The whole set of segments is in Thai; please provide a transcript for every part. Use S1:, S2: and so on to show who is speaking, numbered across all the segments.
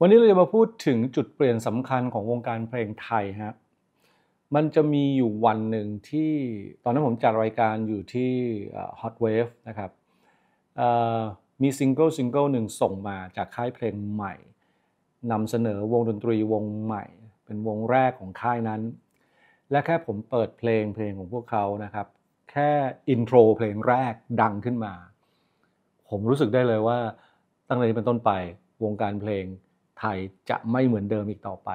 S1: วันนี้เราจะมาพูดถึงจุดเปลี่ยนสำคัญของวงการเพลงไทยฮะ มันจะมีอยู่วันหนึ่งที่ตอนนั้นผมจัดรายการอยู่ที่ Hot Wave นะครับ มีซิงเกิลซิงเกิลหนึ่งส่งมาจากค่ายเพลงใหม่ นำเสนอวงดนตรีวงใหม่ เป็นวงแรกของค่ายนั้น และแค่ผมเปิดเพลงเพลงของพวกเขานะครับ แค่อินโทรเพลงแรกดังขึ้นมา ผมรู้สึกได้เลยว่าตั้งแต่นี้เป็นต้นไปวงการเพลงไทย จะไม่เหมือนเดิมอีกต่อไป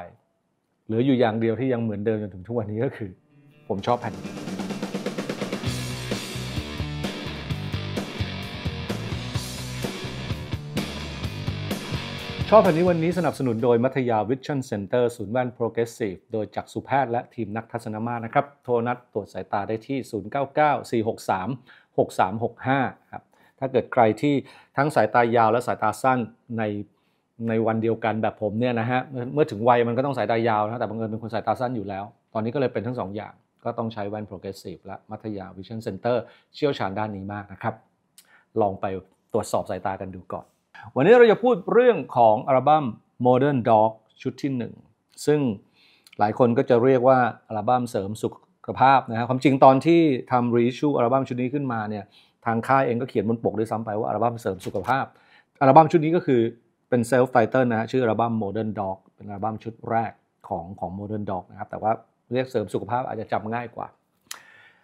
S1: เหลืออยู่อย่างเดียวที่ยังเหมือนเดิมจนถึงทุกวันนี้ก็คือ ผมชอบแผ่น ชอบแผ่นนี้วันนี้สนับสนุนโดยมัธยาวิชั่นเซ็นเตอร์ ศูนย์แว่นโปรเกรสซีฟโดยจักษุแพทย์และทีมนักทัศนมานะครับ โทรนัดตรวจสายตาได้ที่ 0994636365ครับ ถ้าเกิดใครที่ทั้งสายตายาวและสายตาสั้นในในวันเดียวกันแบบผมเนี่ยนะฮะ เมื่อถึงวัยมันก็ต้องสายตายาวนะแต่บางเอิญเป็นคนสายตาสั้นอยู่แล้ว ตอนนี้ก็เลยเป็นทั้ง 2ออย่างก็ต้องใช้แว่นโปรเกรสซีฟและมัธยาวิชั่นเซ็นเตอร์เชี่ยวชาญด้านนี้มากนะครับ ลองไปตรวจสอบสายตากันดูก่อน วันนี้เราจะพูดเรื่องของอัลบั้ม modern dog ชุดที่ 1 ซึ่งหลายคนก็จะเรียกว่าอัลบั้มเสริมสุขภาพนะฮะความจริงตอนที่ทำรีชูอัลบั้มชุดนี้ขึ้ขึ้นมาเนี่ยทางค่ายเองก็เขียนบนปกด้วยซ้ำไปว่าอัลบั้มเสริมสุขภาพอัลบั้มชุดนี้ก็คือเป็นเซลฟ์ไตเติลนะฮะชื่ออัลบั้ม Modern Dog เป็นอัลบั้มชุดแรกของของ Modern Dog นะครับ แต่ว่าเรียกเสริมสุขภาพอาจจะจำง่ายกว่า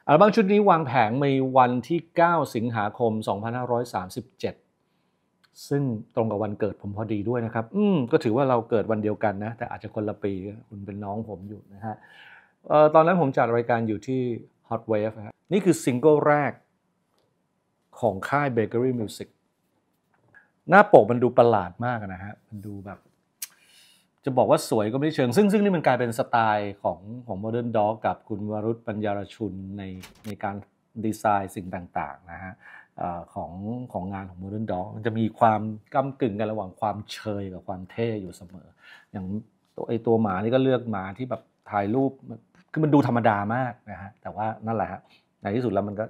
S1: อัลบั้มชุดนี้วางแผงในวันที่ 9 สิงหาคม 2537 ซึ่งตรงกับวันเกิดผมพอดีด้วยนะครับ อืมก็ถือว่าเราเกิดวันเดียวกันนะ แต่อาจจะคนละปี คุณเป็นน้องผมอยู่นะฮะออตอนนั้นผมจัดรายการอยู่ที่ Hot Wave นี่คือซิงเกิลแรกของค่าย Bakery Music หน้าปกมันดูประหลาดมากนะฮะ มันดูแบบจะบอกว่าสวยก็ไม่เชิง ซึ่งซึ่งนี่มันกลายเป็นสไตล์ของของโมเดิร์นดอกกับคุณวรุษปัญญารชุนในในการดีไซน์สิ่งต่างๆ นะฮะของของงานของ Modern Dog มันจะมีความก้ากึ่งกันระหว่างความเชยกับความเท่อยู่เสมอ อย่างตัวไอตัวหมานี่ก็เลือกหมาที่แบบถ่ายรูปคือมันดูธรรมดามากนะฮะแต่ว่านั่นแหละฮะในที่สุดแล้วมันก็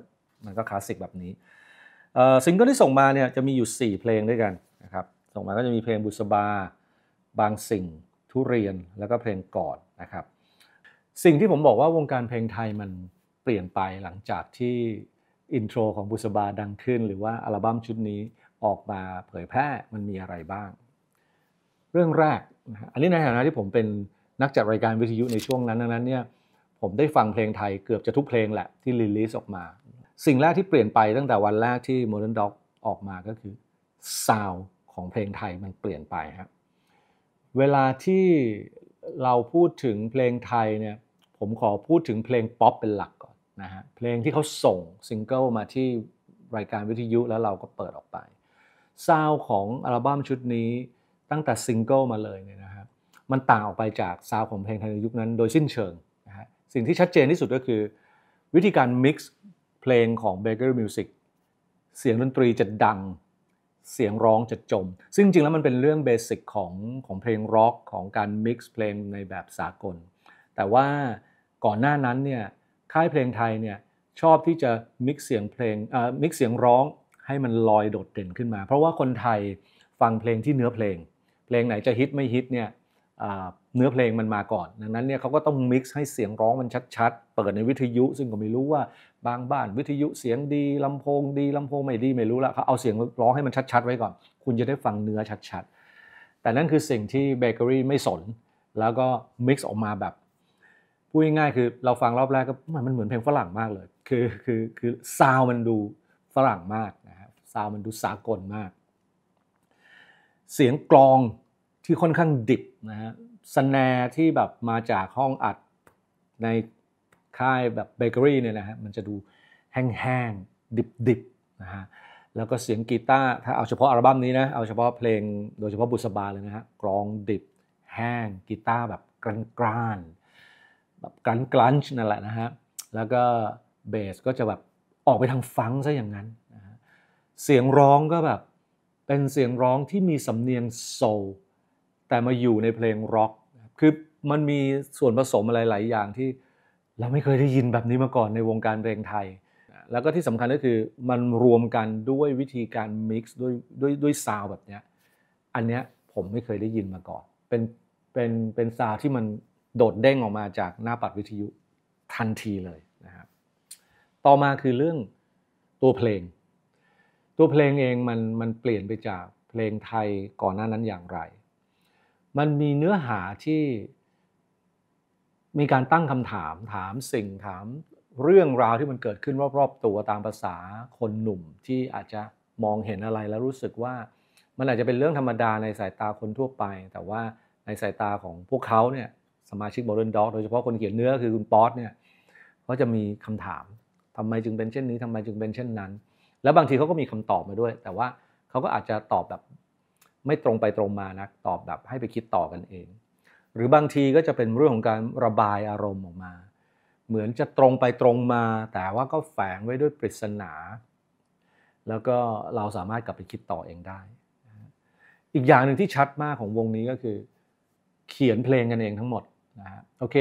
S1: มันก็คลาสสิกแบบนี้ซิงเกิลที่ส่งมาเนี่ยจะมีอยู่ 4 เพลงด้วยกันนะครับ ส่งมาก็จะมีเพลงบุษบา บางสิ่ง ทุเรียน แล้วก็เพลงกอดนะครับ สิ่งที่ผมบอกว่าวงการเพลงไทยมันเปลี่ยนไปหลังจากที่อินโทรของบุษบาดังขึ้นหรือว่าอัลบั้มชุดนี้ออกมาเผยแพร่มันมีอะไรบ้าง เรื่องแรก อันนี้ในฐานะที่ผมเป็นนักจัดรายการวิทยุในช่วงนั้นดังนั้นเนี่ยผมได้ฟังเพลงไทยเกือบจะทุกเพลงแหละที่รีลิสออกมาสิ่งแรกที่เปลี่ยนไปตั้งแต่วันแรกที่ Modern Dog ออกมาก็คือซาวของเพลงไทยมันเปลี่ยนไปครับเวลาที่เราพูดถึงเพลงไทยเนี่ย ผมขอพูดถึงเพลงป๊อปเป็นหลักก่อนนะฮะ เพลงที่เขาส่งซิงเกิลมาที่รายการวิทยุแล้วเราก็เปิดออกไป ซาวของอัลบั้มชุดนี้ตั้งแต่ซิงเกิลมาเลยเนี่ยนะครับมันต่างออกไปจากซาวของเพลงไทยในยุคนั้นโดยสิ้นเชิงนะฮะสิ่งที่ชัดเจนที่สุดก็คือวิธีการมิกซ์เพลงของ Baker Music เสียงดนตรีจะดังเสียงร้องจะจม ซึ่งจริงแล้วมันเป็นเรื่องเบสิกของของเพลงร็อกของการมิกซ์เพลงในแบบสากล แต่ว่าก่อนหน้านั้นเนี่ยค่ายเพลงไทยเนี่ยชอบที่จะมิกซ์เสียงเพลงเอ่อมิกซ์เสียงร้องให้มันลอยโดดเด่นขึ้นมา เพราะว่าคนไทยฟังเพลงที่เนื้อเพลง เพลงไหนจะฮิตไม่ฮิตเนี่ยเนื้อเพลงมันมาก่อนดังนั้นเนี่ยเขาก็ต้องมิกซ์ให้เสียงร้องมันชัดๆเปิดในวิทยุ ซึ่งก็ไม่รู้ว่าบาง บ้านวิทยุเสียงดีลำโพงดีลำโพงไม่ดีไม่รู้ละเขาเอาเสียงร้องให้มันชัดๆ ไว้ก่อน คุณจะได้ฟังเนื้อชัดๆ แต่นั่นคือสิ่งที่เบเกอรี่ไม่สนแล้วก็มิกซ์ออกมาแบบพูดง่ายๆคือเราฟังรอบแรกก็มันเหมือนเพลงฝรั่งมากเลยคือคือคือซาวมันดูฝรั่งมากนะครับซาวมันดูสากลมาก เสียงกลองที่ค่อนข้างดิบนะฮะสแนที่แบบมาจากห้องอัดในค่ายแบบเบเกอรี่เนี่ยนะฮะ มันจะดูแห้งๆ ดิบๆนะฮะ แล้วก็เสียงกีตาร์ถ้าเอาเฉพาะอัลบั้มนี้นะ เอาเฉพาะเพลงโดยเฉพาะบุษบาเลยนะฮะกรองดิบ แห้งกีตาร์แบบ กรานแบบ กรันกรันั่นแหละนะฮะ แล้วก็เบสก็จะแบบออกไปทางฟังซะอย่างนั้นนะฮะเสียงร้องก็แบบ เป็นเสียงร้องที่มีสำเนียงโซลแต่มาอยู่ในเพลงร็อก คือมันมีส่วนผสมอะไรหลายอย่างที่เราไม่เคยได้ยินแบบนี้มาก่อนในวงการเพลงไทย แล้วก็ที่สำคัญก็คือมันรวมกันด้วยวิธีการมิกซ์ด้วยด้วยด้วยซาวแบบเนี้ยอันเนี้ยผมไม่เคยได้ยินมาก่อน เป็นเป็นเป็นซาวที่มันโดดเด้งออกมาจากหน้าปัดวิทยุทันทีเลยนะครับ ต่อมาคือเรื่องตัวเพลง ตัวเพลงเองมันมันเปลี่ยนไปจากเพลงไทยก่อนหน้านั้นอย่างไร มันมีเนื้อหาที่มีการตั้งคำถามถามสิ่งถามเรื่องราวที่มันเกิดขึ้นรอบๆ ตัวตามภาษาคนหนุ่มที่อาจจะมองเห็นอะไรแล้วรู้สึกว่า มันอาจจะเป็นเรื่องธรรมดาในสายตาคนทั่วไป แต่ว่าในสายตาของพวกเขาเนี่ยสมาชิกบดิเ์นด็อกโดยเฉพาะคนเขียนเนื้อคือคุณป๊อตเนี่ยก็จะมีคำถามทำไมจึงเป็นเช่นนี้ทำไมจึงเป็นเช่นนั้น แล้วบางทีเขาก็มีคำตอบมาด้วย แต่ว่าเขาก็อาจจะตอบแบบไม่ตรงไปตรงมานะตอบแบบให้ไปคิดต่อกันเองหรือบางทีก็จะเป็นเรื่องของการระบายอารมณ์ออกมา เหมือนจะตรงไปตรงมา แต่ว่าก็แฝงไว้ด้วยปริศนา แล้วก็เราสามารถกลับไปคิดต่อเองได้ อีกอย่างหนึ่งที่ชัดมากของวงนี้ก็คือ เขียนเพลงกันเองทั้งหมดนะฮะโอเค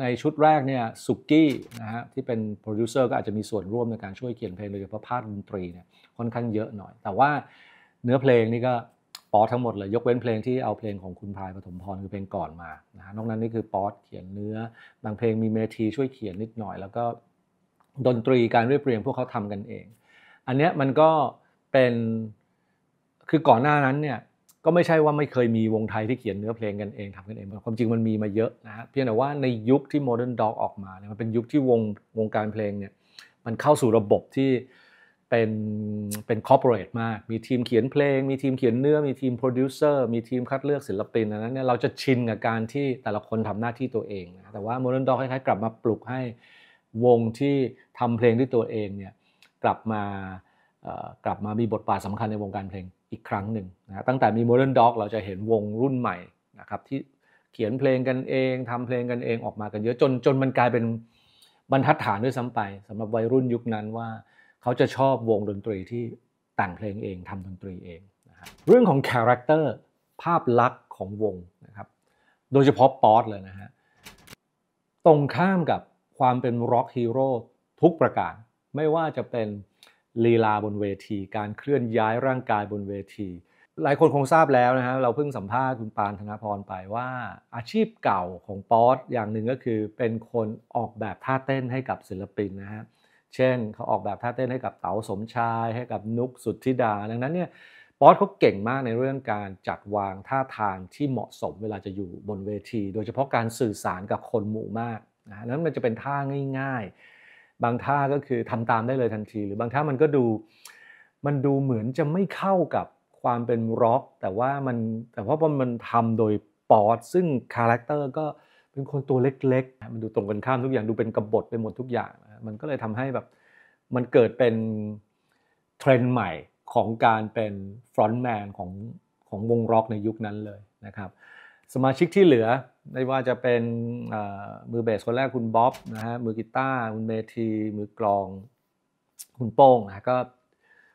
S1: ในชุดแรกเนี่ยสุกี้นะฮะที่เป็นโปรดิวเซอร์ ก็อาจจะมีส่วนร่วมในการช่วยเขียนเพลงโดยเฉพาะภาคดนตรีเนี่ยค่อนข้างเยอะหน่อย แต่ว่าเนื้อเพลงนี่ก็ป๊อตทั้งหมดเลยยกเว้นเพลงที่เอาเพลงของคุณพายปฐมพรคือเพลงก่อนมานะนอกนั้นนี่คือป๊อตเขียนเนื้อบางเพลงมีเมทีช่วยเขียนนิดหน่อย แล้วก็ดนตรีการเรียบเรียงพวกเขาทำกันเอง อันเนี้ยมันก็เป็นคือก่อนหน้านั้นเนี่ยก็ไม่ใช่ว่าไม่เคยมีวงไทยที่เขียนเนื้อเพลงกันเองทำกันเองความจริงมันมีมาเยอะนะะเพียงแต่ว่าในยุคที่โมเดิร์นด็อกออกมาเนี่ยมันเป็นยุคที่วงวงการเพลงเนี่ยมันเข้าสู่ระบบที่เป็นเป็นคอร์ปอเรทมาก มีทีมเขียนเพลง มีทีมเขียนเนื้อ มีทีมโปรดิวเซอร์ มีทีมคัดเลือกศิลปินอนนั้นเนี่ย เราจะชินกับการที่แต่ละคนทำหน้าที่ตัวเองนะ แต่ว่าโมเดิร์นด็อกคล้ายๆกลับมาปลุกให้วงที่ทำเพลงด้วยตัวเองเนี่ยกลับมากลับมามีบทบาทสำคัญในวงการเพลงอีกครั้งหนึ่งนะ ตั้งแต่มีโมเดิร์นด็อกเราจะเห็นวงรุ่นใหม่นะครับที่เขียนเพลงกันเอง ทำเพลงกันเองออกมากัน เยอะจนจนมันกลายเป็นบรรทัดฐานด้วยซ้าไป สำหรับวัยรุ่นยุคนั้นว่าเขาจะชอบวงดนตรีที่แต่งเพลงเองทำดนตรีเองนะครับเรื่องของคาแรคเตอร์ภาพลักษณ์ของวงนะครับ โดยเฉพาะป๊อตเลยนะฮะตรงข้ามกับความเป็นร็อกฮีโร่ทุกประการ ไม่ว่าจะเป็นลีลาบนเวที การเคลื่อนย้ายร่างกายบนเวที หลายคนคงทราบแล้วนะฮะเราเพิ่งสัมภาษณ์คุณปานธนพรไปว่า อาชีพเก่าของป๊อตอย่างหนึ่งก็คือเป็นคนออกแบบท่าเต้นให้กับศิลปินนะฮะเช่นเขาออกแบบท่าเต้นให้กับเต๋าสมชายให้กับนุกสุทธิดา ดังนั้นเนี่ยป๊อตเขาเก่งมากในเรื่องการจัดวางท่าทางที่เหมาะสมเวลาจะอยู่บนเวที โดยเฉพาะการสื่อสารกับคนหมู่มากนะนั้นมันจะเป็นท่าง่าย ๆ บางท่าก็คือทำตามได้เลยทันที หรือบางท่ามันก็ดูมันดูเหมือนจะไม่เข้ากับความเป็นร็อกแต่ว่ามันแต่เพราะว่ามันทำโดยป๊อตซึ่งคาแรคเตอร์ก็เป็นคนตัวเล็กๆมันดูตรงกันข้ามทุกอย่างดูเป็นกบฏไปหมดทุกอย่างมันก็เลยทำให้แบบมันเกิดเป็นเทรนด์ใหม่ของการเป็นฟรอนต์แมนของของวงร็อกในยุคนั้นเลยนะครับ สมาชิกที่เหลือไม่ว่าจะเป็นมือเบสคนแรกคุณบ๊อบนะฮะมือกีตาร์คุณเมที มือกลองคุณโป้งนะก็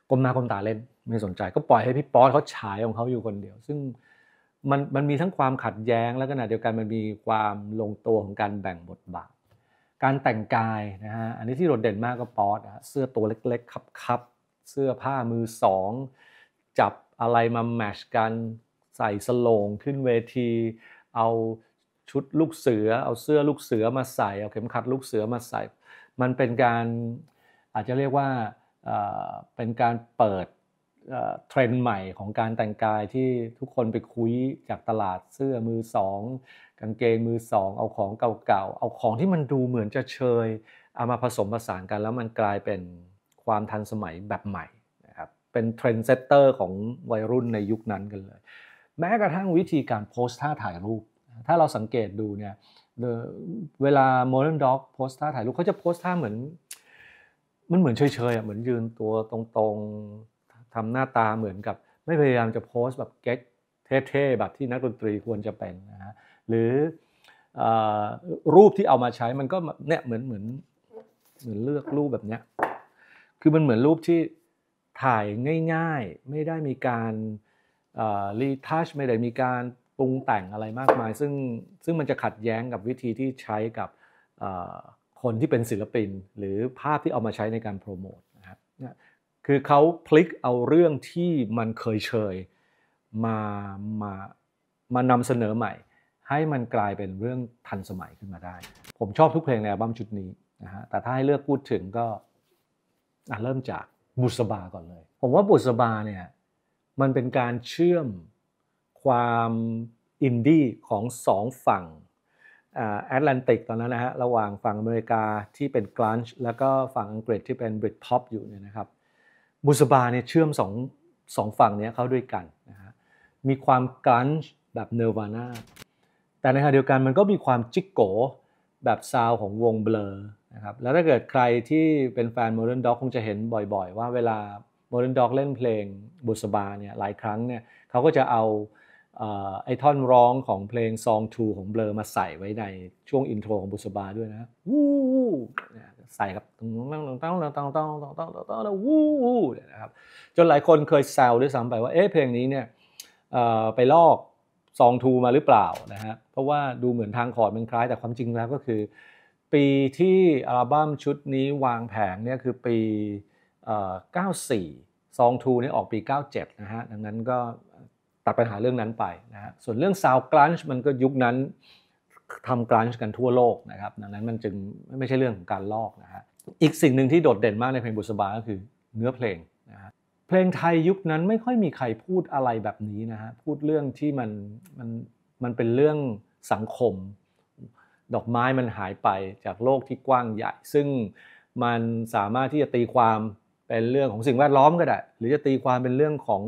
S1: กลมหน้ากลมตาเล่นไม่สนใจ ก็ปล่อยให้พี่ป๊อตเขาฉายของเขาอยู่คนเดียว ซึ่งมันมันมีทั้งความขัดแย้งและขณะเดียวกันมันมีความลงตัวของการแบ่งบทบาทการแต่งกายนะฮะ อันนี้ที่โดดเด่นมากก็ป๊อตเสื้อตัวเล็กๆคับๆเสื้อผ้ามือสองจับอะไรมาแมชกัน ใส่สโลงขึ้นเวที เอาชุดลูกเสือ เอาเสื้อลูกเสือมาใส่ เอาเข็มขัดลูกเสือมาใส่ มันเป็นการอาจจะเรียกว่าเป็นการเปิดเทรนด์ใหม่ของการแต่งกายที่ทุกคนไปคุยจากตลาดเสื้อมือสองกางเกงมือสองเอาของเก่าๆ เอาของที่มันดูเหมือนจะเชยเอามาผสมผสานกันแล้วมันกลายเป็นความทันสมัยแบบใหม่นะครับเป็นเทรนเซตเตอร์ของวัยรุ่นในยุคนั้นกันเลย แม้กระทั่งวิธีการโพสท่าถ่ายรูป ถ้าเราสังเกตดูเนี่ย เวลาโมเดิร์นด็อกโพสท่าถ่ายรูปเขาจะโพสท่าเหมือนมันเหมือนเฉยๆเหมือนยืนตัวตรงๆทำหน้าตาเหมือนกับไม่พยายามจะโพสแบบเก๊กเท่ๆแบบที่นักดนตรีควรจะเป็นนะฮะหรือรูปที่เอามาใช้มันก็เนี่ยเหมือนเหมือนเหมือนเลือกรูปแบบเนี้ยคือมันเหมือนรูปที่ถ่ายง่ายๆไม่ได้มีการรีทัชไม่ได้มีการปรุงแต่งอะไรมากมาย ซึ่งซึ่งมันจะขัดแย้งกับวิธีที่ใช้กับคนที่เป็นศิลปิน หรือภาพที่เอามาใช้ในการโปรโมทนะครับคือเขาพลิกเอาเรื่องที่มันเคยเชยมา มา มานำเสนอใหม่ ให้มันกลายเป็นเรื่องทันสมัยขึ้นมาได้ ผมชอบทุกเพลงในอัลบั้มชุดนี้นะฮะ แต่ถ้าให้เลือกพูดถึงก็เริ่มจากบุษบาก่อนเลย ผมว่าบุษบาเนี่ยมันเป็นการเชื่อมความอินดี้ของสองฝั่งแอตแลนติกตอนนั้นนะฮะ ระหว่างฝั่งอเมริกาที่เป็นกรันช์แล้วก็ฝั่งอังกฤษที่เป็นบริทพ็อปอยู่เนี่ยนะครับ บุษบาเนี่ยเชื่อมสองสองฝั่งนี้เข้าด้วยกันนะฮะมีความกันช์แบบเนวาน่าแต่ในขณะเดียวกันมันก็มีความจิกโกแบบซาวของวงเบลอนะครับ แล้วถ้าเกิดใครที่เป็นแฟนดิร์นด็อกคงจะเห็นบ่อยๆ ว่าเวลาดิร์นด็อกเล่นเพลงบุษบาเนี่ยหลายครั้งเนี่ยเขาก็จะเอาไอ้ท่อนร้องของเพลงซองทูของเบลอมาใส่ไว้ในช่วงอินโทรของบุษบาด้วยนะวู้ใส่ครับต้องต้องต้องต้องต้องต้องต้องต้องตงต้ต้องต้องต้องต้องต้องต้องต้งต้องต้อองต้องตงต้ต้องตไปลอกซองทูมาหรือเปล่านะฮะ เพราะว่าดูเหมือนทางขอดมันคล้ายแต่ความจริงแล้วก็คือ ปีที่อัลบั้มชุดนี้วางแผงเนี่ยคือปี 94ซองทูนี่ออกปี 97 นะฮะดังนั้นก็ตัดปัญหาเรื่องนั้นไปนะฮะส่วนเรื่องซาวกรันช์มันก็ยุคนั้นทำกรันช์กันทั่วโลกนะครับดังนั้นมันจึงไม่ใช่เรื่องของการลอกนะฮะอีกสิ่งหนึ่งที่โดดเด่นมากในเพลงบุษบา ก็คือเนื้อเพลงเพลงไทยยุคนั้นไม่ค่อยมีใครพูดอะไรแบบนี้นะฮะ พูดเรื่องที่มันมันมันเป็นเรื่องสังคม ดอกไม้มันหายไปจากโลกที่กว้างใหญ่ ซึ่งมันสามารถที่จะตีความเป็นเรื่องของสิ่งแวดล้อมก็ได้ หรือจะตีความเป็นเรื่องของ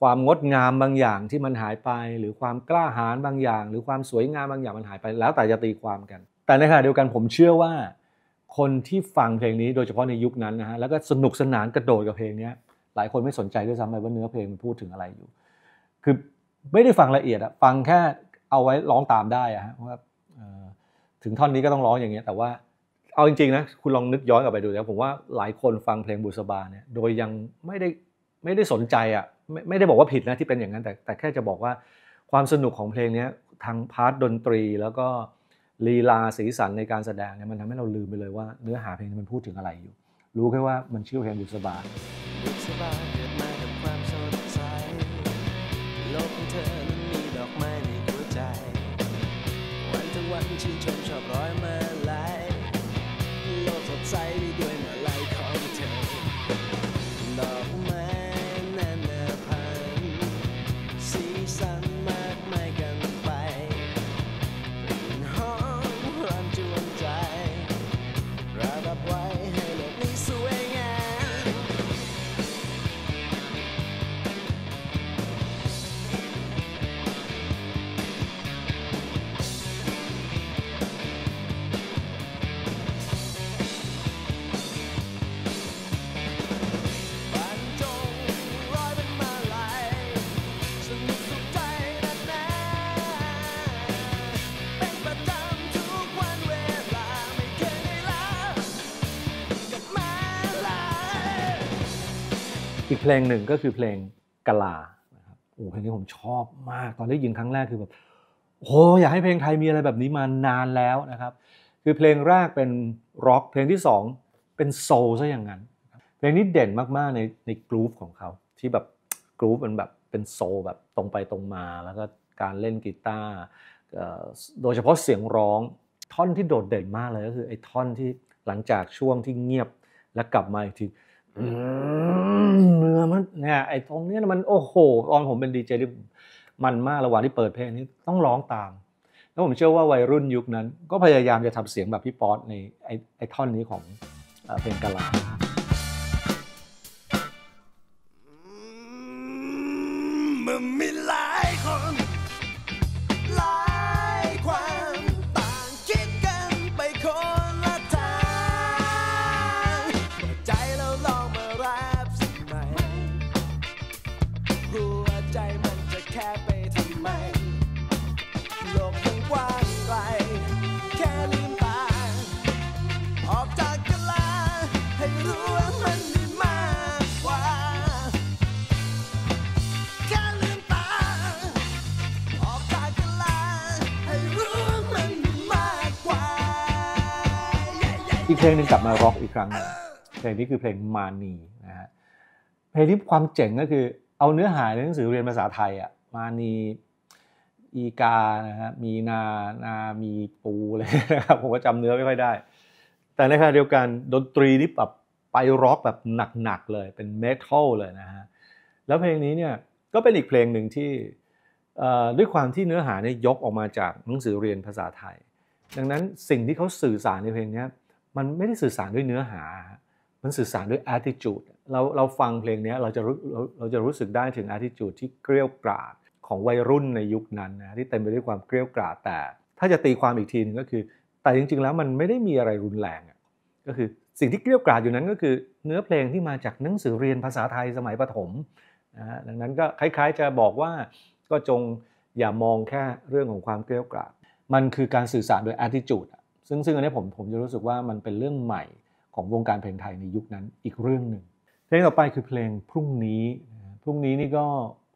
S1: ความงดงามบางอย่างที่มันหายไป หรือความกล้าหาญบางอย่าง หรือความสวยงามบางอย่างมันหายไป แล้วแต่จะตีความกัน แต่ในขณะเดียวกันผมเชื่อว่าคนที่ฟังเพลงนี้โดยเฉพาะในยุคนั้นนะฮะ แล้วก็สนุกสนานกระโดดกับเพลงนี้หลายคนไม่สนใจด้วยซ้ำเลยว่าเนื้อเพลงมันพูดถึงอะไรอยู่ คือไม่ได้ฟังละเอียดอะฟังแค่เอาไว้ร้องตามได้อะฮะว่าถึงท่อนนี้ก็ต้องร้องอย่างเงี้ยแต่ว่าเอาจริงๆนะคุณลองนึกย้อนกลับไปดูแล้วผมว่าหลายคนฟังเพลงบุษบาเนี่ยโดยยังไม่ได้ไม่ได้สนใจอะไม่ไม่ได้บอกว่าผิดนะที่เป็นอย่างนั้นแต่แต่แค่จะบอกว่าความสนุกของเพลงนี้ทางพาร์ทดนตรีแล้วก็ลีลาสีสันในการแสดงเนี่ยมันทำให้เราลืมไปเลยว่าเนื้อหาเพลงมันพูดถึงอะไรอยู่ รู้แค่ว่ามันชื่อเพลงบุษบา It's about it, man. เพลงหนึ่งก็คือเพลงกะลาโอ้เพลงนี้ผมชอบมาก ตอนได้ยินครั้งแรกคือแบบ โอ้อยากให้เพลงไทยมีอะไรแบบนี้มานานแล้วนะครับ คือเพลงแรกเป็นร็อกเพลงที่2เป็นโซลซะอย่างนั้น เพลงนี้เด่นมากๆในในกรูฟของเขาที่แบบกรูฟมันแบบเป็นโซลแบบตรงไปตรงมาแล้วก็การเล่นกีตาร์โดยเฉพาะเสียงร้องท่อนที่โดดเด่นมากเลยก็คือไอ้ท่อนที่หลังจากช่วงที่เงียบแล้วกลับมาอีกทีเนื้อมันเนี่ยไอ้ตรงเนี้ยมันโอ้โหตอนผมเป็นดีเจที่มันมากระหว่างที่เปิดเพลงนี้ต้องร้องตามแล้วผมเชื่อว่าวัยรุ่นยุคนั้น ก็พยายามจะทำเสียงแบบพี่ป๊อตในไอ้ไอท่อนนี้ของเพลงกะลาีกเพลงหนึ่งกลับมาร็อกอีกครั้ง เพลงนี้คือเพลงมานีนะฮะเพลงที่ความเจ๋งก็คือเอาเนื้อหาในหนังสือเรียนภาษาไทยอ่ะมานีอีกานะฮะมีนานา มีปูเลยนะครับผมก็จำเนื้อไม่ค่อยได้ แต่ในขณะเดียวกันดนตรีนี่แบบไปร็อกแบบหนักๆเลยเป็นเมทัลเลยนะฮะแล้วเพลงนี้เนี่ยก็เป็นอีกเพลงหนึ่งที่ด้วยความที่เนื้อหาเนี่ยยกออกมาจากหนังสือเรียนภาษาไทย ดังนั้นสิ่งที่เขาสื่อสารในเพลงนี้มันไม่ได้สื่อสารด้วยเนื้อหา มันสื่อสารด้วย attitude เราเราฟังเพลงนี้เราจะรู้เราจะรู้สึกได้ถึง attitude ที่เกลียวกราดของวัยรุ่นในยุคนั้นนะที่เต็มไปด้วยความเกลียวกราดแต่ถ้าจะตีความอีกทีนึงก็คือ แต่จริงๆแล้วมันไม่ได้มีอะไรรุนแรงก็คือสิ่งที่เกลียวกราดอยู่นั้นก็คือเนื้อเพลงที่มาจากหนังสือเรียนภาษาไทยสมัยประถมนะะดังนั้นก็คล้าย ๆจะบอกว่าก็จงอย่ามองแค่เรื่องของความเกลียวกราด มันคือการสื่อสารโดย attitude ซึ่งซึ่งอันนี้ผมผมจะรู้สึกว่ามันเป็นเรื่องใหม่ของวงการเพลงไทยในยุคนั้นอีกเรื่องหนึ่งเพลงต่อไปคือเพลงพรุ่งนี้ พรุ่งนี้นี่ก็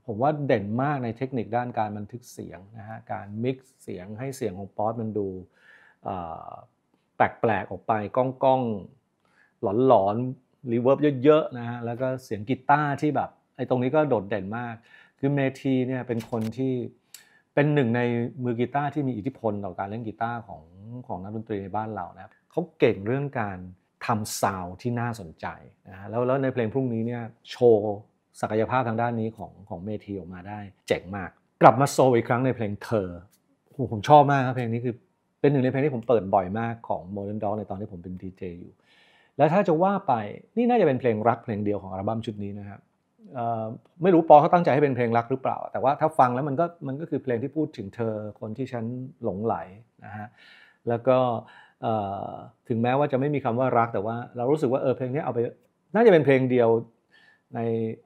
S1: ผมว่าเด่นมากในเทคนิคด้านการบันทึกเสียงนะฮะการมิกซ์เสียงให้เสียงของป๊อตมันดูแปลกๆออกไปก้องก้องหลอนหลอนรีเวิร์บเยอะๆนะฮะแล้วก็เสียงกีตาร์ที่แบบไอ้ตรงนี้ก็โดดเด่นมาก คือเมทีเนี่ยเป็นคนที่เป็นหนึ่งในมือกีตาร์ที่มีอิทธิพลต่อการเล่นกีตาร์ของของนักดนตรีในบ้านเรานะเขาเก่งเรื่องการทำซาวที่น่าสนใจนะแล้วแล้วในเพลงพรุ่งนี้เนี่ยโชว์ศักยภาพทางด้านนี้ของของเมทีออกมาได้เจ๋งมากกลับมาโซอีกครั้งในเพลงเธอผมชอบมากครับเพลงนี้คือเป็นหนึ่งในเพลงที่ผมเปิดบ่อยมาก ของโมดิร์นด็อกในตอนที่ผมเป็นดีเจอยู่แล้วถ้าจะว่าไปนี่น่าจะเป็นเพลงรักเพลงเดียวของอัลบั้มชุดนี้นะครับไม่รู้ปอเขาตั้งใจให้เป็นเพลงรักหรือเปล่า แต่ว่าถ้าฟังแล้วมันก็มันก็คือเพลงที่พูดถึงเธอคนที่ฉันหลงไหลนะฮะแล้วก็ถึงแม้ว่าจะไม่มีคำว่ารักแต่ว่าเรารู้สึกว่าเออเพลงนี้เอาไป น่าจะเป็นเพลงเดียวใน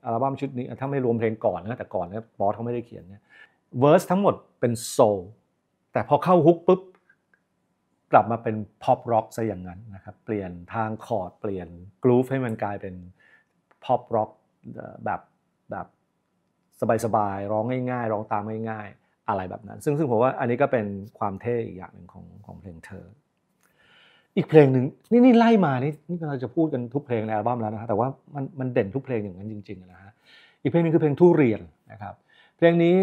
S1: อัลบั้มชุดนี้ ถ้าไม่รวมเพลงก่อนนะ แต่ก่อนเนี่ยบอสเขาไม่ได้เขียนเนี่ยเวอร์สทั้งหมดเป็นโซลแต่พอเข้าฮุกปุ๊บ กลับมาเป็นพ็อปร็อกซะอย่างนั้นนะครับเปลี่ยนทางคอร์ด เปลี่ยนกรูฟให้มันกลายเป็นพ็อปร็อกแบบแบบสบายๆร้องง่ายๆร้องตามง่ายๆอะไรแบบนั้นซึ่งซึ่งผมว่าอันนี้ก็เป็นความเท่อีกอย่างหนึ่งของของเพลงเธอ อีกเพลงหนึ่งนี่นี่ไล่มานี่นี่เราจะพูดกันทุกเพลงในอัลบั้มแล้วนะแต่ว่ามันมันเด่นทุกเพลงอย่างนั้นจริงๆนะฮะ อีกเพลงนึงคือเพลงทุเรียนนะครับ เพลงนี้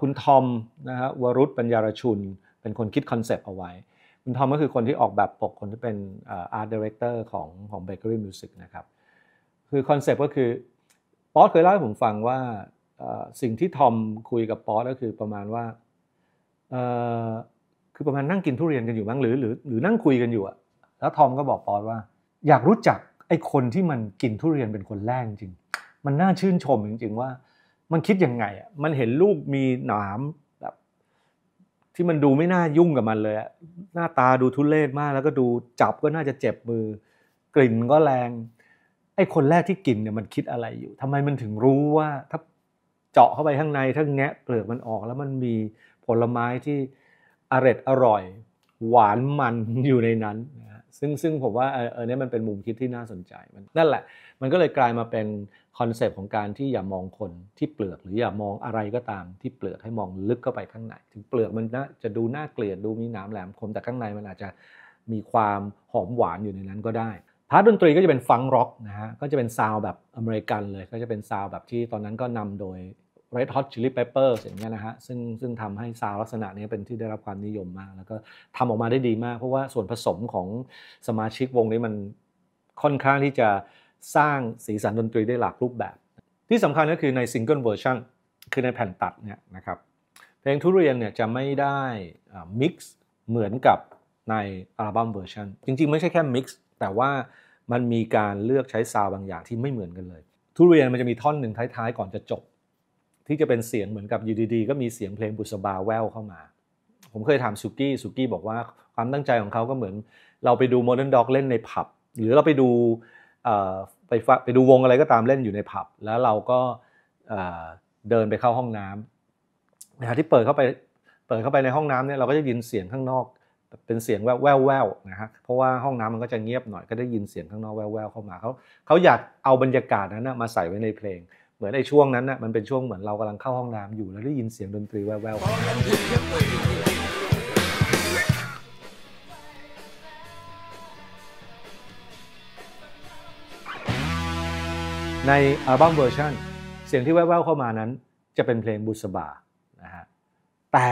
S1: คุณทอมนะฮะวรุษปัญญารชุน เป็นคนคิดคอนเซปต์เอาไว้ คุณทอมก็คือคนที่ออกแบบปก คนที่เป็นอาร์ตดีเรคเตอร์ของของเบเกอรี่มิวสิกนะครับ คือคอนเซปต์ก็คือป๊อตเคยเล่าให้ผมฟังว่าสิ่งที่ทอม คุยกับป๊อสก็คือประมาณว่า คือประมาณนั่งกินทุเรียนกันอยู่บ้างหรือ หรือหรือนั่งคุยกันอยู่อะแล้วทอมก็บอกป๊อสว่า อยากรู้จักไอ้คนที่มันกินทุเรียนเป็นคนแรกจริง มันน่าชื่นชมจริงๆว่า มันคิดยังไงอะมันเห็นลูกมีหนามแบบที่มันดูไม่น่ายุ่งกับมันเลยอะหน้าตาดูทุเรศมาก แล้วก็ดูจับก็น่าจะเจ็บมือ กลิ่นก็แรง ไอ้คนแรกที่กินเนี่ยมันคิดอะไรอยู่ ทำไมมันถึงรู้ว่าถ้าเจาะเข้าไปข้างในถ้าแงะเปลือกมันออกแล้วมันมีผลไม้ที่อร็ดอร่อยหวานมันอยู่ในนั้นนะซึ่งซึ่งผมว่าเออเนี่ยมันเป็นมุมคิดที่น่าสนใจมันนั่นแหละมันก็เลยกลายมาเป็นคอนเซปต์ของการที่อย่ามองคนที่เปลือกหรืออย่ามองอะไรก็ตามที่เปลือกให้มองลึกเข้าไปข้างในถึงเปลือกมันนะจะดูน่าเกลียดดูมีน้ำแหลมคม แต่ข้างในมันอาจจะมีความหอมหวานอยู่ในนั้นก็ได้พาร์ทดนตรีก็จะเป็นฟังร็อกนะฮะ ก็จะเป็นซาวแบบอเมริกันเลย ก็จะเป็นซาวแบบที่ตอนนั้นก็นำโดย Red Hot Chili Peppers อย่างเงี้ยนะฮะซึ่งซึ่งทำให้ซาวลักษณะนี้เป็นที่ได้รับความนิยมมาก แล้วก็ทำออกมาได้ดีมาก เพราะว่าส่วนผสมของสมาชิกวงนี้มันค่อนข้างที่จะสร้างสีสันดนตรีได้หลากรูปแบบ ที่สำคัญก็คือในซิงเกิลเวอร์ชันคือในแผ่นตัดเนี่ยนะครับ เพลงทุเรียนเนี่ยจะไม่ได้มิกซ์เหมือนกับในอัลบั้มเวอร์ชันจริงๆ ไม่ใช่แค่มิกซ์แต่ว่ามันมีการเลือกใช้ซาวบางอย่างที่ไม่เหมือนกันเลย ทุเรียนมันจะมีท่อนหนึ่งท้ายๆก่อนจะจบ ที่จะเป็นเสียงเหมือนกับยูดีๆก็มีเสียงเพลงบุษบาแววเข้ามา ผมเคยถามสุกี้สุกี้บอกว่าความตั้งใจของเขาก็เหมือน เราไปดูโมเดิร์นด็อกเล่นในผับหรือเราไปดูไปไปดูวงอะไรก็ตามเล่นอยู่ในผับ แล้วเราก็เดินไปเข้าห้องน้ำนะที่เปิดเข้าไปเปิดเข้าไปในห้องน้ำเนี่ยเราก็จะยินเสียงข้างนอกเป็นเสียงแว่วแววนะฮะเพราะว่าห้องน้ำมันก็จะเงียบหน่อยก็ได้ยินเสียงข้างนอกแว่วววเข้ามาเขาเขาอยากเอาบรรยากาศนั้นนะมาใส่ไว้ในเพลง เหมือนในช่วงนั้นนะมันเป็นช่วงเหมือนเรากำลังเข้าห้องน้ำอยู่แล้วได้ยินเสียงดนตรีแว่วๆในอัลบั้มเวอร์ชันเสียงที่แว่วๆ เข้ามานั้น จะเป็นเพลงบุษบา นะฮะแต่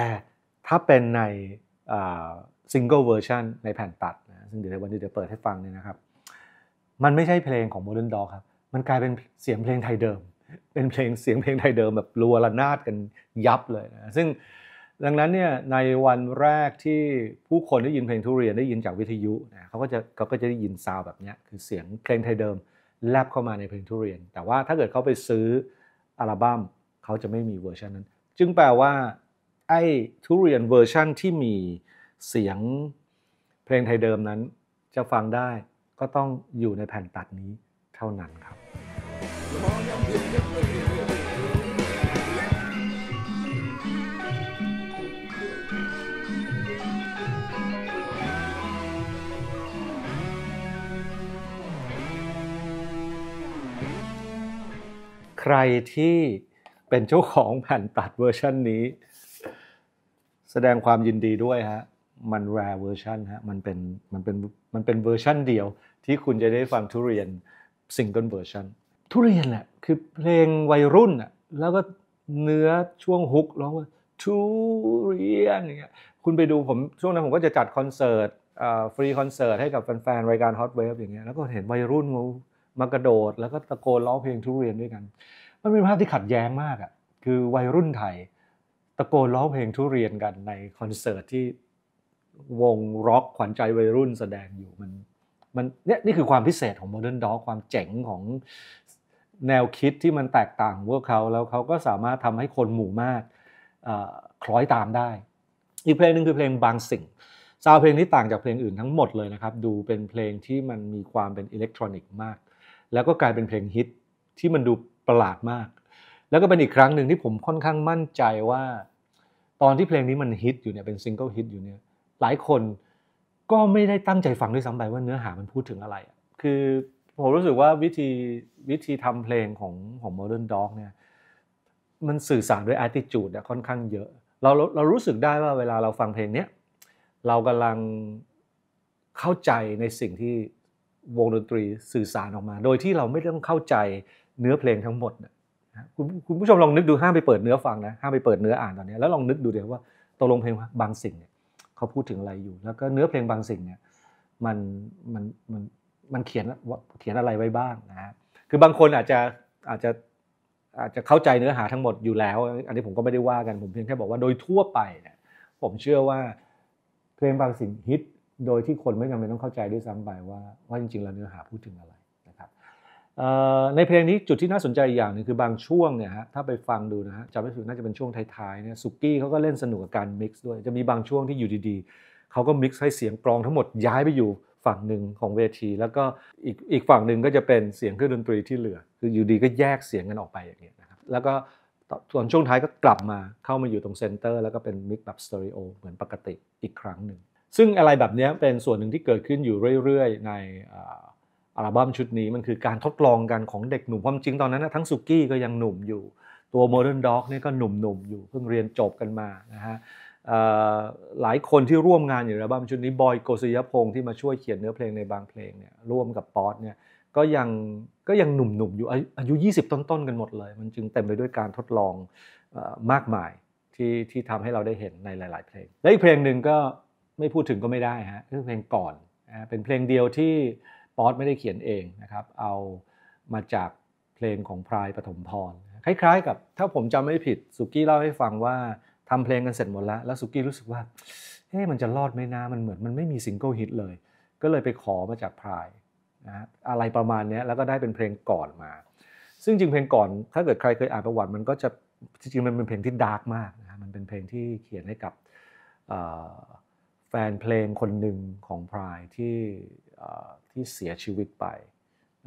S1: ถ้าเป็นในซิงเกิลเวอร์ชันในแผ่นตัดนะซึ่งเดี๋ยววันนี้เดี๋ยวเปิดให้ฟังเนี่ยนะครับ มันไม่ใช่เพลงของโมเดิร์นดอครับมันกลายเป็นเสียงเพลงไทยเดิม เป็นเพลงเสียงเพลงไทยเดิมแบบรัวระนาดกันยับเลยนะซึ่งดังนั้นเนี่ยในวันแรกที่ผู้คนได้ยินเพลงทุเรียนได้ยินจากวิทยุนะเขาก็จะเขาก็จะได้ยินซาวแบบนี้คือเสียงเพลงไทยเดิม แลบเข้ามาในเพลงทุเรียน แต่ว่าถ้าเกิดเขาไปซื้ออัลบั้มเขาจะไม่มีเวอร์ชันนั้น จึงแปลว่าไอ้ทุเรียนเวอร์ชันที่มีเสียงเพลงไทยเดิมนั้นจะฟังได้ก็ต้องอยู่ในแผ่นตัดนี้เท่านั้นครับ ใครที่เป็นเจ้าของแผ่นตัดเวอร์ชันนี้ แสดงความยินดีด้วยฮะมันแรเวอร์ชันฮะ มันเป็น มันเป็น มันเป็นเวอร์ชันเดียว ที่คุณจะได้ฟังทุเรียนซิงเกิลเวอร์ชันทุเรียนแหละคือเพลงวัยรุ่นอ่ะ แล้วก็เนื้อช่วงฮุกร้องว่า ทุเรียนเงี้ยคุณไปดูผมช่วงนั้นผมก็จะจัดคอนเสิร์ตฟรีคอนเสิร์ตให้กับแฟนๆรายการ Hot Wave อย่างเงี้ย แล้วก็เห็นวัยรุ่นมากระโดด แล้วก็ตะโกนร้องเพลงทุเรียนด้วยกัน มันเป็นภาพที่ขัดแย้งมากอ่ะ คือวัยรุ่นไทยตะโกนร้องเพลงทุเรียนกันในคอนเสิร์ตที่วง ร็อกขวัญใจวัยรุ่นแสดงอยู่มันมันเนี่ยนี่คือความพิเศษของโดิร์นด็อกความเจ๋งของแนวคิดที่มันแตกต่างพวกเขาแล้วเขาก็สามารถทำให้คนหมู่มากคล้อยตามได้ อีกเพลงหนึ่งคือเพลงบางสิ่งซาวเพลงนี้ต่างจากเพลงอื่นทั้งหมดเลยนะครับ ดูเป็นเพลงที่มันมีความเป็นอิเล็กทรอนิกส์มาก แล้วก็กลายเป็นเพลงฮิตที่มันดูประหลาดมาก แล้วก็เป็นอีกครั้งหนึ่งที่ผมค่อนข้างมั่นใจว่า ตอนที่เพลงนี้มันฮิตอยู่เนี่ยเป็นซิงเกิลฮิตอยู่เนี่ยหลายคนก็ไม่ได้ตั้งใจฟังด้วยซ้ำไปว่าเนื้อหามันพูดถึงอะไร คือผมรู้สึกว่าวิธีวิธีทำเพลงของของ Modern Dog เนี่ยมันสื่อสารด้วย attitude ค่อนข้างเยอะ เราเรารู้สึกได้ว่าเวลาเราฟังเพลงเนี้ยเรากำลังเข้าใจในสิ่งที่วงดนตรีสื่อสารออกมา โดยที่เราไม่ต้องเข้าใจเนื้อเพลงทั้งหมดนะคุณคุณผู้ชมลองนึกดูห้ามไปเปิดเนื้อฟังนะห้ามไปเปิดเนื้ออ่านตอนนี้แล้วลองนึกดูเดี๋ยวว่าตกลงเพลงบางสิ่งเนี่ยเขาพูดถึงอะไรอยู่ แล้วก็เนื้อเพลงบางสิ่งเนี่ยมันมันมันมันเขียนเขียนอะไรไว้บ้างนะฮะ คือบางคนอาจจะอาจจะอาจจะเข้าใจเนื้อหาทั้งหมดอยู่แล้ว อันนี้ผมก็ไม่ได้ว่ากัน ผมเพียงแค่บอกว่าโดยทั่วไปเนี่ยผมเชื่อว่าเพลงบางสิ่งฮิต โดยที่คนไม่จำเป็นต้องเข้าใจด้วยซ้ำไปว่าว่าจริงๆแล้วเนื้อหาพูดถึงอะไรในเพลงนี้จุดที่น่าสนใจอย่างนึงคือบางช่วงเนี่ยฮะถ้าไปฟังดูนะฮะจำไม่ผิดน่าจะเป็นช่วงท้ายๆเนี่ยสุกี้เขาก็เล่นสนุกกับการมิกซ์ด้วย จะมีบางช่วงที่อยู่ดีๆเขาก็มิกซ์ให้เสียงกลองทั้งหมดย้ายไปอยู่ฝั่งหนึ่งของเวทีแล้วก็อีกอีกฝั่งหนึ่งก็จะเป็นเสียงเครื่องดนตรีที่เหลือ คืออยู่ดีก็แยกเสียงกันออกไปอย่างเงี้ยนะครับแล้วก็ส่วนช่วงท้ายก็กลับมาเข้ามาอยู่ตรงเซนเตอร์แล้วก็เป็นมิกซ์แบบสเตอริโอเหมือนปกติอีกครั้งหนึ่งซึ่งอะไรแบบนี้เป็นส่วนหนึ่งที่เกิดขึ้นอยู่เรื่อยๆในอัลบั้มชุดนี้มันคือการทดลองกันของเด็กหนุ่มความจริงตอนนั้นนะทั้งสุกี้ก็ยังหนุ่มอยู่ตัวโมเดิร์นด็อกนี่ก็หนุ่มๆอยู่เพิ่งเรียนจบกันมานะฮะหลายคนที่ร่วมงานอยู่อัลบั้มชุดนี้บอยโกศยพงศ์ที่มาช่วยเขียนเนื้อเพลงในบางเพลงเนี่ยร่วมกับป๊อตเนี่ยก็ยังก็ยังหนุ่มๆอยู่ อายุ 20 ต้นๆกันหมดเลย มันจึงเต็มไปด้วยการทดลองมากมายที่ที่ทำให้เราได้เห็นในหลาย ๆ เพลงและอีกเพลงหนึ่งก็ไม่พูดถึงก็ไม่ได้ฮะเพลงก่อนเป็นเพลงเดียวที่ป๊อตไม่ได้เขียนเองนะครับ เอามาจากเพลงของพรายปฐมพรคล้ายๆกับถ้าผมจำไม่ผิดสุกี้เล่าให้ฟังว่าทำเพลงกันเสร็จหมดแล้วแล้วสุกี้รู้สึกว่าเฮ้มันจะรอดไหมนะมันเหมือนมันไม่มีซิงเกิลฮิตเลยก็เลยไปขอมาจากพรายนะอะไรประมาณนี้แล้วก็ได้เป็นเพลงก่อนมา ซึ่งจริงเพลงก่อนถ้าเกิดใครเคยอ่านประวัติมันก็จะจริงๆมันเป็นเพลงที่ดาร์กมากนะมันเป็นเพลงที่เขียนให้กับแฟนเพลงคนหนึ่งของพรายที่ที่เสียชีวิตไป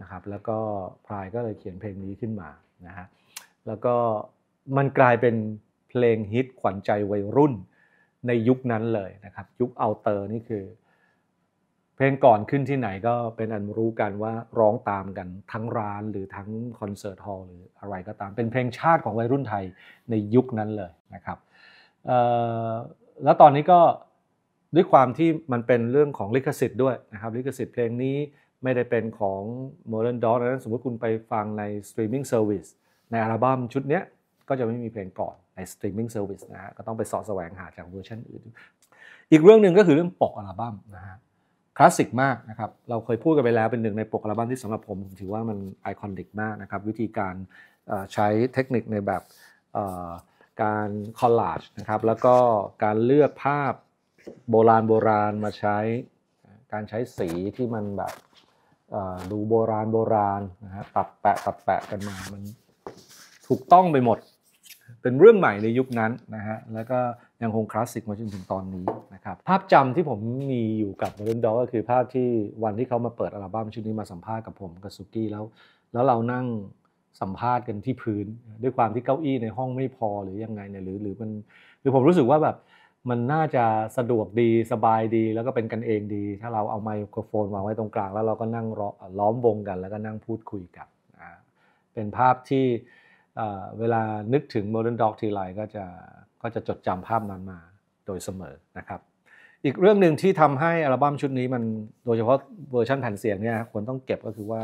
S1: นะครับแล้วก็พรายก็เลยเขียนเพลงนี้ขึ้นมานะฮะแล้วก็มันกลายเป็นเพลงฮิต ขวัญใจวัยรุ่นในยุคนั้นเลยนะครับ ยุคเอาเตอร์นี่คือเพลงก่อนขึ้นที่ไหนก็เป็นอันรู้กันว่าร้องตามกันทั้งร้านหรือทั้งคอนเสิร์ตฮอลล์หรืออะไรก็ตามเป็นเพลงชาติของวัยรุ่นไทยในยุคนั้นเลยนะครับแล้วตอนนี้ก็ด้วยความที่มันเป็นเรื่องของลิขสิทธิ์ด้วยนะครับลิขสิทธิ์เพลงนี้ไม่ได้เป็นของ Modern d o ดอนะ สมมติคุณไปฟังในสตรีมมิ่งเซอร์วิสในอัลบั้มชุดนี้ก็จะไม่มีเพลงก่อนในสตรีมมิ่งเซอร์วิสนะฮะก็ต้องไปสอดแสวงหาจากเวอร์ชันอื่น อีกเรื่องหนึ่งก็คือเรื่องปกอัลบั้มนะฮะคลาสสิกมากนะครับเราเคยพูดกันไปแล้วเป็นหนึ่งในปกอัลบั้มที่สำหรับผมผมถือว่ามันไอคอนิกมากนะครับวิธีการใช้เทคนิคในแบบการคอลลาจนะครับแล้วก็การเลือกภาพโบราณโบราณมาใช้การใช้สีที่มันแบบดูโบราณโบราณนะฮะตัดแปะตัดแปะกันมามันถูกต้องไปหมดเป็นเรื่องใหม่ในยุคนั้นนะฮะแล้วก็ยังคงคลาสสิกมาจนถึงตอนนี้นะครับภาพจำที่ผมมีอยู่กับเรนดอก็คือภาพที่วันที่เขามาเปิดอัลบั้มชุดนี้มาสัมภาษณ์กับผมกับสุกี้แล้ว แล้วเรานั่งสัมภาษณ์กันที่พื้นด้วยความที่เก้าอี้ในห้องไม่พอหรือยังไงเนี่ยหรือ หรือมันหรือผมรู้สึกว่าแบบมันน่าจะสะดวกดีสบายดี แล้วก็เป็นกันเองดี ถ้าเราเอาไมโครโฟนวางไว้ตรงกลาง แล้วเราก็นั่งล้อมวงกัน แล้วก็นั่งพูดคุยกันเป็นภาพที่เวลานึกถึง Modern Dog ทีไรก็จะก็จะจดจำภาพนั้นมาโดยเสมอนะครับ อีกเรื่องหนึ่งที่ทำให้อัลบั้มชุดนี้มันโดยเฉพาะเวอร์ชันแผ่นเสียงเนี่ยควรต้องเก็บก็คือว่า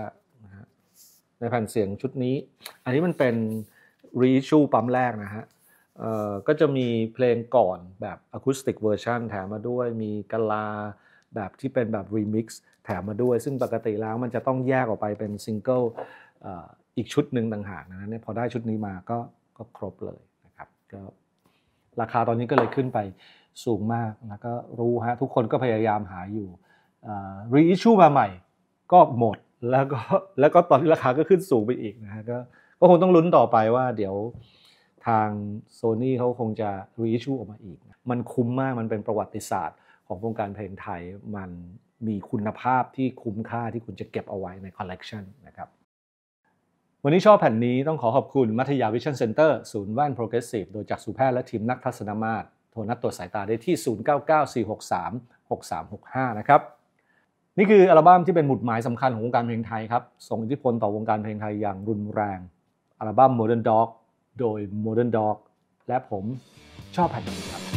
S1: ในแผ่นเสียงชุดนี้ อันนี้มันเป็นรีชูปั๊มแรกนะฮะก็จะมีเพลงก่อนแบบอะคูสติกเวอร์ชันแถมมาด้วยมีกลาแบบที่เป็นแบบรีมิกซ์แถมมาด้วยซึ่งปกติแล้วมันจะต้องแยกออกไปเป็นซิงเกิลอีกชุดหนึ่งต่างหากนะเนี่ยพอได้ชุดนี้มาก็ก็ครบเลยนะครับก็ราคาตอนนี้ก็เลยขึ้นไปสูงมากนะก็รู้ฮะ ทุกคนก็พยายามหาอยู่รีอิชชูมาใหม่ ก็หมดแล้วก็แล้วก็ตอนนี้ราคาก็ขึ้นสูงไปอีกนะฮะก็คงต้องลุ้นต่อไปว่าเดี๋ยวทาง Sony เขาคงจะรีชูออกมาอีก มันคุ้มมาก มันเป็นประวัติศาสตร์ ของวงการเพลงไทย มันมีคุณภาพที่คุ้มค่าที่คุณจะเก็บเอาไว้ในคอลเลกชันนะครับ วันนี้ชอบแผ่นนี้ต้องขอขอบคุณมัธยาวิชั่นเซ็นเตอร์ศูนย์แว่นโปรเกรสซีฟโดยจากสุแพทย์และทีมนักทัศนมาตรโทรนัดตรวจสายตาได้ที่ 0994636365 นะครับ นี่คืออัลบั้มที่เป็นหมุดหมายสำคัญของวงการเพลงไทยครับ ส่งอิทธิพลต่อวงการเพลงไทยอย่างรุนแรง อัลบั้ม Modern Dog โดย Modern Dog และผมชอบพันธุ์นี้ครับ